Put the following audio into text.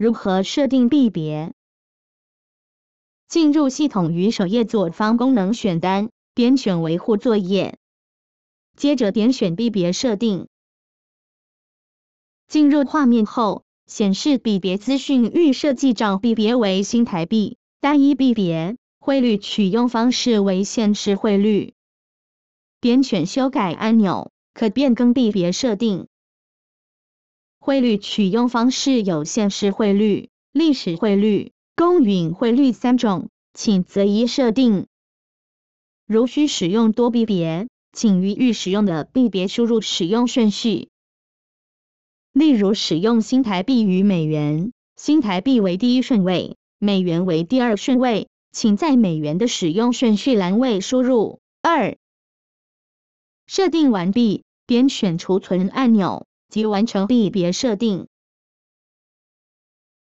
如何设定币别？进入系统与首页，左方功能选单，点选维护作业，接着点选币别设定。进入画面后，显示币别资讯，预设记账币别为新台币，单一币别，汇率取用方式为现实汇率。点选修改按钮，可变更币别设定。汇率取用方式有现实汇率、历史汇率、公允汇率三种，请择一设定。如需使用多币别，请于预使用的币别输入使用顺序。例如使用新台币与美元，新台币为第一顺位，美元为第二顺位，请在美元的使用顺序栏位输入二。设定完毕，点选储存按钮。即完成类别设定。